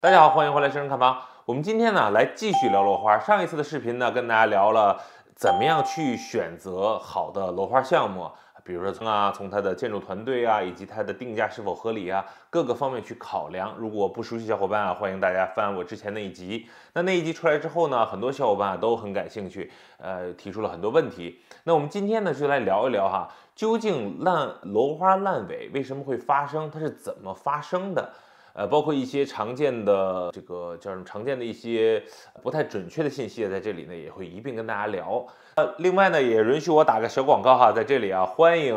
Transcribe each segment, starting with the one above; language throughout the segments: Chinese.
大家好，欢迎回来《生生看房》。我们今天呢来继续聊楼花。上一次的视频呢，跟大家聊了怎么样去选择好的楼花项目，比如说从啊从它的建筑团队啊，以及它的定价是否合理啊，各个方面去考量。如果不熟悉小伙伴啊，欢迎大家翻我之前那一集。那那一集出来之后呢，很多小伙伴啊都很感兴趣，呃提出了很多问题。那我们今天呢就来聊一聊哈，究竟烂楼花烂尾为什么会发生，它是怎么发生的？呃，包括一些常见的这个叫什么？常见的一些不太准确的信息，在这里呢也会一并跟大家聊。呃，另外呢，也允许我打个小广告哈，在这里啊，欢迎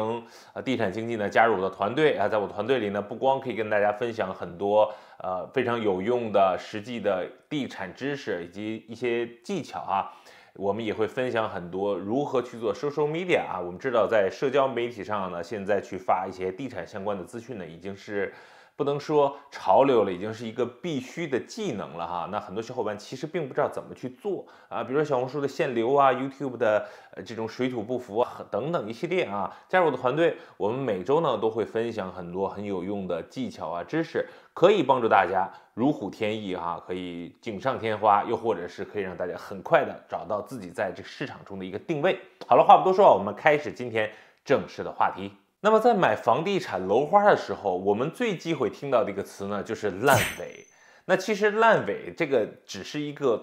呃地产经济呢加入我的团队啊，在我团队里呢，不光可以跟大家分享很多呃非常有用的实际的地产知识以及一些技巧啊，我们也会分享很多如何去做 social media 啊。我们知道，在社交媒体上呢，现在去发一些地产相关的资讯呢，已经是。不能说潮流了，已经是一个必须的技能了哈。那很多小伙伴其实并不知道怎么去做啊，比如说小红书的限流啊、YouTube 的这种水土不服啊等等一系列啊。加入我的团队，我们每周呢都会分享很多很有用的技巧啊、知识，可以帮助大家如虎添翼哈，可以锦上添花，又或者是可以让大家很快的找到自己在这个市场中的一个定位。好了，话不多说，我们开始今天正式的话题。那么在买房地产楼花的时候，我们最忌讳听到的一个词呢，就是烂尾。那其实烂尾这个只是一个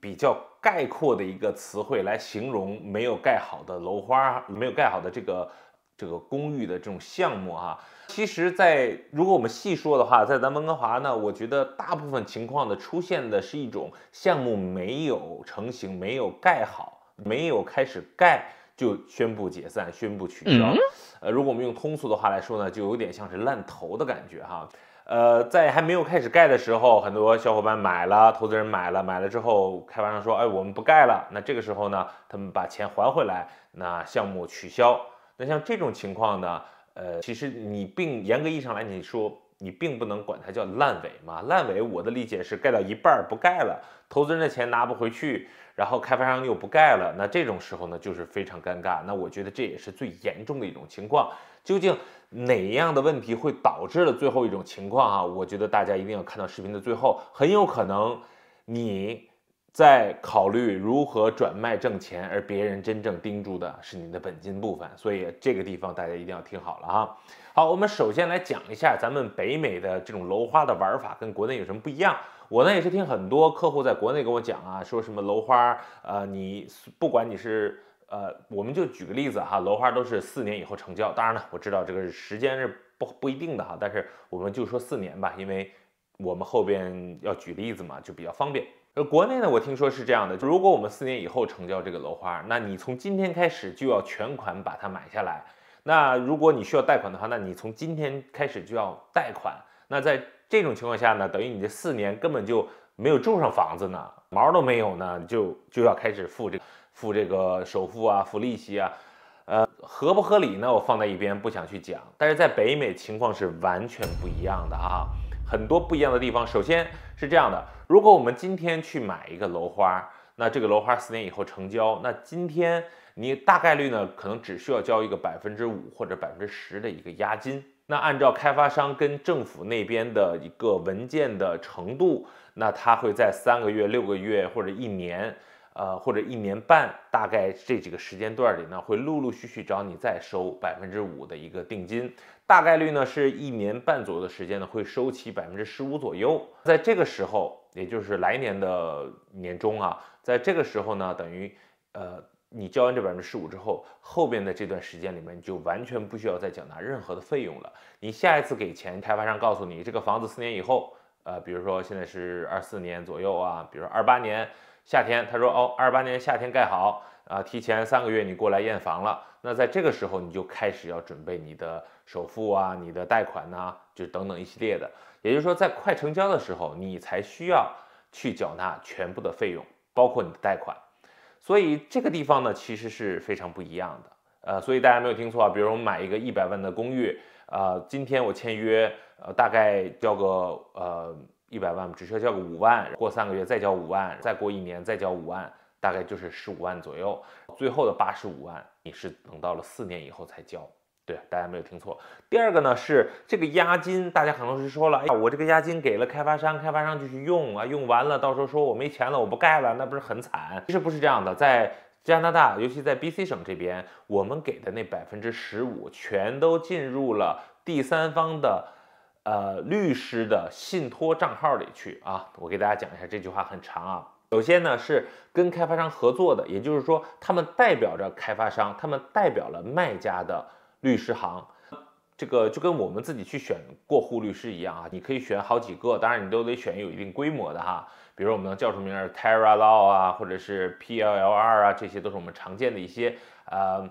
比较概括的一个词汇，来形容没有盖好的楼花，没有盖好的这个这个公寓的这种项目啊。其实，在如果我们细说的话，在咱温哥华呢，我觉得大部分情况的出现的是一种项目没有成型、没有盖好、没有开始盖。就宣布解散，宣布取消。呃，如果我们用通俗的话来说呢，就有点像是烂头的感觉哈。呃，在还没有开始盖的时候，很多小伙伴买了，投资人买了，买了之后，开发商说，哎，我们不盖了。那这个时候呢，他们把钱还回来，那项目取消。那像这种情况呢，呃，其实你并严格意义上来，你说。你并不能管它叫烂尾嘛？烂尾，我的理解是盖到一半不盖了，投资人的钱拿不回去，然后开发商又不盖了，那这种时候呢，就是非常尴尬。那我觉得这也是最严重的一种情况。究竟哪样的问题会导致了最后一种情况啊？我觉得大家一定要看到视频的最后，很有可能你。在考虑如何转卖挣钱，而别人真正盯住的是你的本金部分，所以这个地方大家一定要听好了啊！好，我们首先来讲一下咱们北美的这种楼花的玩法跟国内有什么不一样。我呢也是听很多客户在国内跟我讲啊，说什么楼花，呃，你不管你是呃，我们就举个例子哈，楼花都是四年以后成交。当然了，我知道这个时间是不不一定的哈，但是我们就说四年吧，因为我们后边要举例子嘛，就比较方便。国内呢，我听说是这样的：如果我们四年以后成交这个楼花，那你从今天开始就要全款把它买下来。那如果你需要贷款的话，那你从今天开始就要贷款。那在这种情况下呢，等于你这四年根本就没有住上房子呢，毛都没有呢，就就要开始付这付这个首付啊，付利息啊。呃，合不合理呢？我放在一边不想去讲。但是在北美情况是完全不一样的啊。很多不一样的地方，首先是这样的：如果我们今天去买一个楼花，那这个楼花四年以后成交，那今天你大概率呢，可能只需要交一个百分之五或者百分之十的一个押金。那按照开发商跟政府那边的一个文件的程度，那他会在三个月、六个月或者一年。呃，或者一年半，大概这几个时间段里呢，会陆陆续续找你再收百分之五的一个定金，大概率呢是一年半左右的时间呢，会收齐百分之十五左右。在这个时候，也就是来年的年中啊，在这个时候呢，等于呃，你交完这百分之十五之后，后边的这段时间里面，你就完全不需要再缴纳任何的费用了。你下一次给钱，开发商告诉你这个房子四年以后，呃，比如说现在是二四年左右啊，比如二八年。夏天，他说哦，二八年夏天盖好啊，提前三个月你过来验房了。那在这个时候，你就开始要准备你的首付啊，你的贷款呐，就等等一系列的。也就是说，在快成交的时候，你才需要去缴纳全部的费用，包括你的贷款。所以这个地方呢，其实是非常不一样的。呃，所以大家没有听错啊，比如我们买一个一百万的公寓，呃，今天我签约，呃，大概交个呃。一百万只需要交个五万，过三个月再交五万，再过一年再交五万，大概就是十五万左右。最后的八十五万，你是等到了四年以后才交。对，大家没有听错。第二个呢是这个押金，大家可能是说了，哎，我这个押金给了开发商，开发商就去用啊，用完了，到时候说我没钱了，我不盖了，那不是很惨？其实不是这样的，在加拿大，尤其在 BC 省这边，我们给的那百分之十五，全都进入了第三方的。呃，律师的信托账号里去啊，我给大家讲一下，这句话很长啊。首先呢是跟开发商合作的，也就是说他们代表着开发商，他们代表了卖家的律师行，这个就跟我们自己去选过户律师一样啊，你可以选好几个，当然你都得选有一定规模的哈，比如我们能叫出名儿 Terra Law 啊，或者是 PLLR 啊，这些都是我们常见的一些呃。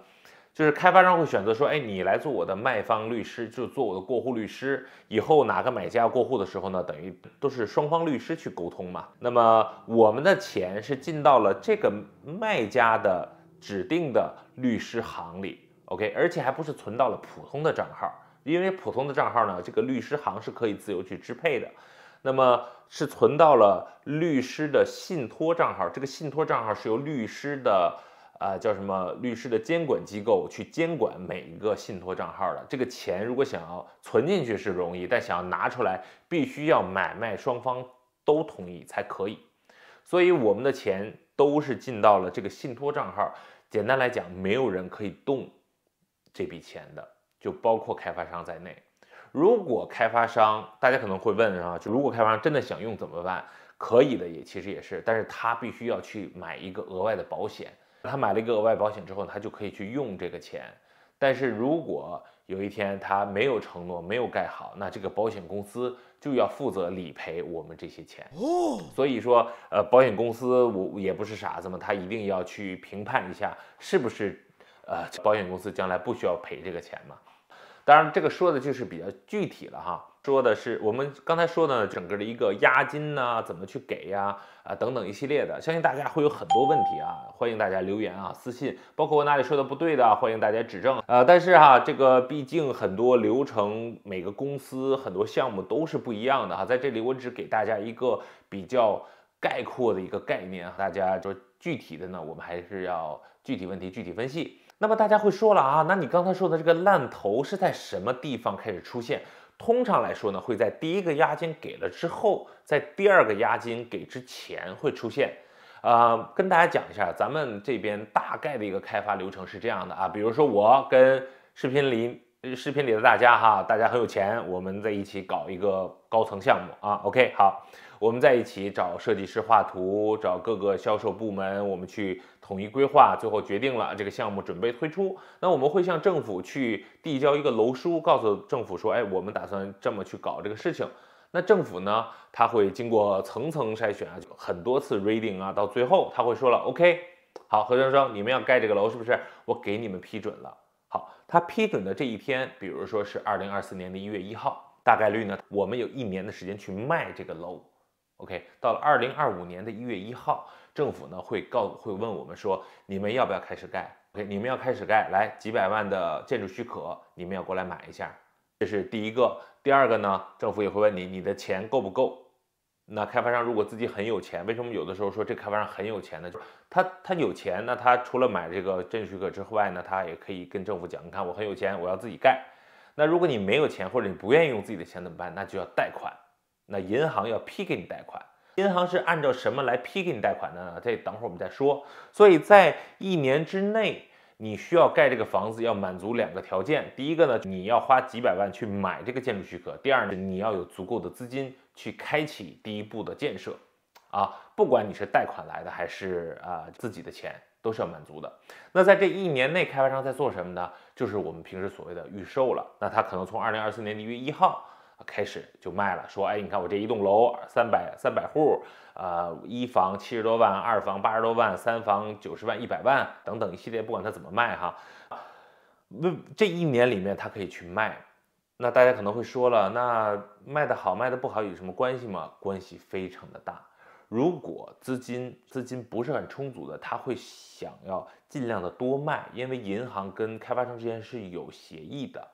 就是开发商会选择说，哎，你来做我的卖方律师，就做我的过户律师。以后哪个买家过户的时候呢，等于都是双方律师去沟通嘛。那么我们的钱是进到了这个卖家的指定的律师行里，OK，而且还不是存到了普通的账号，因为普通的账号呢，这个律师行是可以自由去支配的。那么是存到了律师的信托账号，这个信托账号是由律师的。呃，叫什么律师的监管机构去监管每一个信托账号的这个钱，如果想要存进去是容易，但想要拿出来，必须要买卖双方都同意才可以。所以我们的钱都是进到了这个信托账号。简单来讲，没有人可以动这笔钱的，就包括开发商在内。如果开发商，大家可能会问啊，就如果开发商真的想用怎么办？可以的，也其实也是，但是他必须要去买一个额外的保险。他买了一个额外保险之后，他就可以去用这个钱。但是如果有一天他没有承诺，没有盖好，那这个保险公司就要负责理赔我们这些钱哦。所以说，呃，保险公司我也不是傻子嘛，他一定要去评判一下是不是，呃，保险公司将来不需要赔这个钱嘛。当然，这个说的就是比较具体了哈。说的是我们刚才说的整个的一个押金呢，怎么去给呀？啊，等等一系列的，相信大家会有很多问题啊，欢迎大家留言啊，私信，包括我哪里说的不对的，欢迎大家指正啊。但是哈，这个毕竟很多流程，每个公司很多项目都是不一样的哈。在这里我只给大家一个比较概括的一个概念，大家说具体的呢，我们还是要具体问题具体分析。那么大家会说了啊，那你刚才说的这个烂头是在什么地方开始出现？通常来说呢，会在第一个押金给了之后，在第二个押金给之前会出现。啊，跟大家讲一下，咱们这边大概的一个开发流程是这样的啊。比如说我跟视频里，视频里的大家哈，大家很有钱，我们在一起搞一个高层项目啊。OK，好，我们在一起找设计师画图，找各个销售部门，我们去。统一规划，最后决定了这个项目准备推出。那我们会向政府去递交一个楼书，告诉政府说，哎，我们打算这么去搞这个事情。那政府呢，他会经过层层筛选啊，很多次 reading 啊，到最后他会说了，OK，好，何先生，你们要盖这个楼是不是？我给你们批准了。好，他批准的这一天，比如说是二零二四年的一月一号，大概率呢，我们有一年的时间去卖这个楼。OK，到了二零二五年的一月一号。政府呢会告会问我们说，你们要不要开始盖？OK，你们要开始盖，来几百万的建筑许可，你们要过来买一下，这是第一个。第二个呢，政府也会问你，你的钱够不够？那开发商如果自己很有钱，为什么有的时候说这开发商很有钱呢？就他他有钱，那他除了买这个建筑许可之外呢，他也可以跟政府讲，你看我很有钱，我要自己盖。那如果你没有钱，或者你不愿意用自己的钱怎么办？那就要贷款，那银行要批给你贷款。银行是按照什么来批给你贷款的？这等会儿我们再说。所以在一年之内，你需要盖这个房子要满足两个条件：第一个呢，你要花几百万去买这个建筑许可；第二呢，你要有足够的资金去开启第一步的建设。啊，不管你是贷款来的还是啊自己的钱，都是要满足的。那在这一年内，开发商在做什么呢？就是我们平时所谓的预售了。那他可能从二零二四年一月一号。开始就卖了，说哎，你看我这一栋楼三百三百户，呃，一房七十多万，二房八十多万，三房九十万、一百万等等一系列，不管他怎么卖哈，那这一年里面他可以去卖。那大家可能会说了，那卖的好卖的不好有什么关系吗？关系非常的大。如果资金资金不是很充足的，他会想要尽量的多卖，因为银行跟开发商之间是有协议的，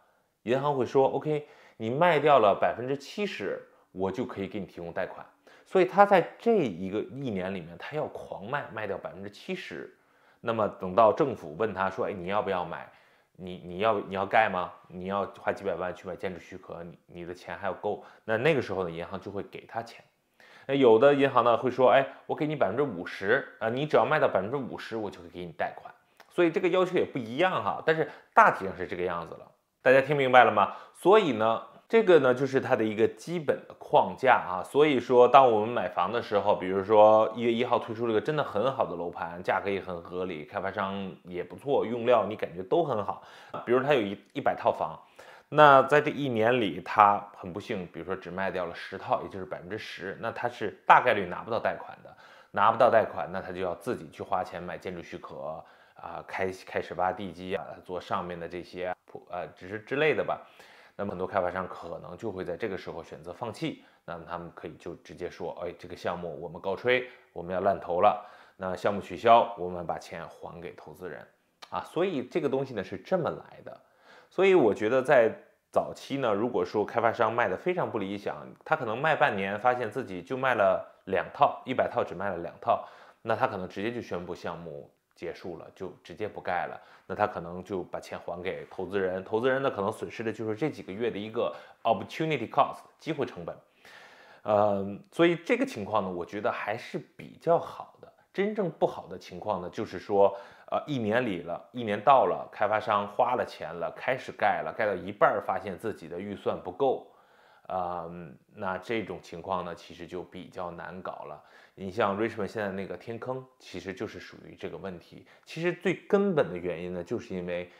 银行会说 OK。你卖掉了百分之七十，我就可以给你提供贷款。所以他在这一个一年里面，他要狂卖，卖掉百分之七十。那么等到政府问他说：“哎，你要不要买？你你要你要盖吗？你要花几百万去买建筑许可？你你的钱还要够？那那个时候呢，银行就会给他钱。那有的银行呢会说：“哎，我给你百分之五十啊，你只要卖到百分之五十，我就会给你贷款。”所以这个要求也不一样哈。但是大体上是这个样子了。大家听明白了吗？所以呢？这个呢，就是它的一个基本的框架啊。所以说，当我们买房的时候，比如说一月一号推出了一个真的很好的楼盘，价格也很合理，开发商也不错，用料你感觉都很好。比如它有一一百套房，那在这一年里，它很不幸，比如说只卖掉了十套，也就是百分之十，那它是大概率拿不到贷款的。拿不到贷款，那他就要自己去花钱买建筑许可啊，开开始挖地基啊，做上面的这些铺呃，只是之类的吧。那么很多开发商可能就会在这个时候选择放弃，那么他们可以就直接说，哎，这个项目我们告吹，我们要烂投了，那项目取消，我们把钱还给投资人啊。所以这个东西呢是这么来的，所以我觉得在早期呢，如果说开发商卖的非常不理想，他可能卖半年，发现自己就卖了两套，一百套只卖了两套，那他可能直接就宣布项目。结束了就直接不盖了，那他可能就把钱还给投资人，投资人呢可能损失的就是这几个月的一个 opportunity cost 机会成本，呃，所以这个情况呢，我觉得还是比较好的。真正不好的情况呢，就是说，呃，一年里了，一年到了，开发商花了钱了，开始盖了，盖到一半发现自己的预算不够。呃，那这种情况呢，其实就比较难搞了。你像 Richmond 现在那个天坑，其实就是属于这个问题。其实最根本的原因呢，就是因为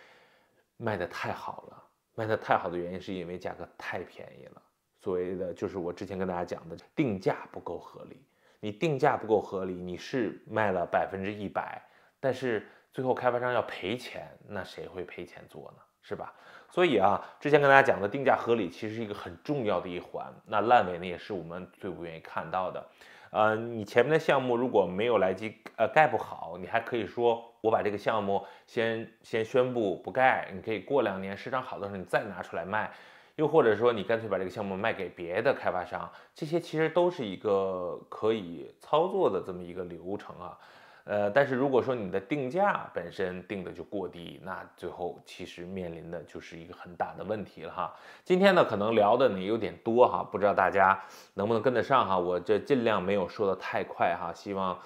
卖的太好了。卖的太好的原因，是因为价格太便宜了。所谓的，就是我之前跟大家讲的，定价不够合理。你定价不够合理，你是卖了百分之一百，但是最后开发商要赔钱，那谁会赔钱做呢？是吧？所以啊，之前跟大家讲的定价合理其实是一个很重要的一环。那烂尾呢，也是我们最不愿意看到的。呃，你前面的项目如果没有来及呃盖不好，你还可以说我把这个项目先先宣布不盖，你可以过两年市场好的时候你再拿出来卖，又或者说你干脆把这个项目卖给别的开发商，这些其实都是一个可以操作的这么一个流程啊。呃，但是如果说你的定价本身定的就过低，那最后其实面临的就是一个很大的问题了哈。今天呢，可能聊的你有点多哈，不知道大家能不能跟得上哈。我这尽量没有说的太快哈，希望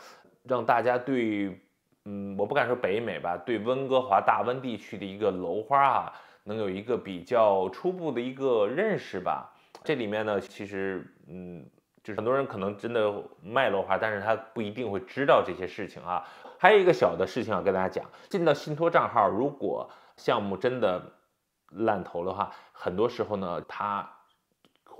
让大家对，嗯，我不敢说北美吧，对温哥华大温地区的一个楼花啊，能有一个比较初步的一个认识吧。这里面呢，其实嗯。就是很多人可能真的卖络话，但是他不一定会知道这些事情啊。还有一个小的事情要跟大家讲，进到信托账号，如果项目真的烂投的话，很多时候呢，他。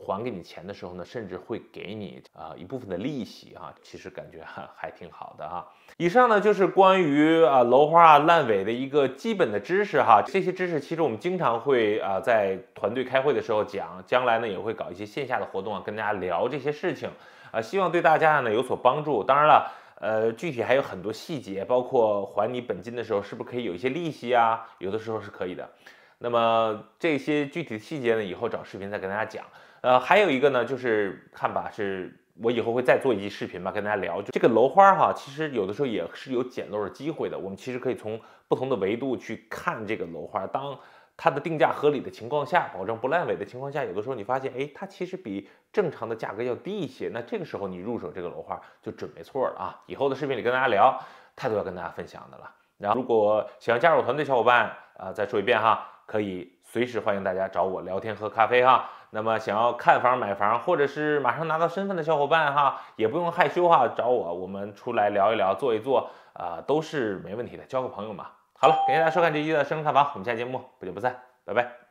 还给你钱的时候呢，甚至会给你啊一部分的利息啊，其实感觉还挺好的啊。以上呢就是关于啊楼花啊烂尾的一个基本的知识哈。这些知识其实我们经常会啊在团队开会的时候讲，将来呢也会搞一些线下的活动啊，跟大家聊这些事情啊，希望对大家呢有所帮助。当然了，呃，具体还有很多细节，包括还你本金的时候是不是可以有一些利息啊？有的时候是可以的。那么这些具体的细节呢，以后找视频再跟大家讲。呃，还有一个呢，就是看吧，是，我以后会再做一期视频吧，跟大家聊，就这个楼花哈，其实有的时候也是有捡漏的机会的。我们其实可以从不同的维度去看这个楼花，当它的定价合理的情况下，保证不烂尾的情况下，有的时候你发现，哎，它其实比正常的价格要低一些，那这个时候你入手这个楼花就准没错了啊。以后的视频里跟大家聊，太多要跟大家分享的了。然后，如果想要加入我团队，小伙伴啊，再说一遍哈，可以随时欢迎大家找我聊天喝咖啡哈。那么想要看房、买房，或者是马上拿到身份的小伙伴哈，也不用害羞哈，找我，我们出来聊一聊，坐一坐，啊，都是没问题的，交个朋友嘛。好了，感谢大家收看这期的《生圳看房》，我们下期节目不见不散，拜拜。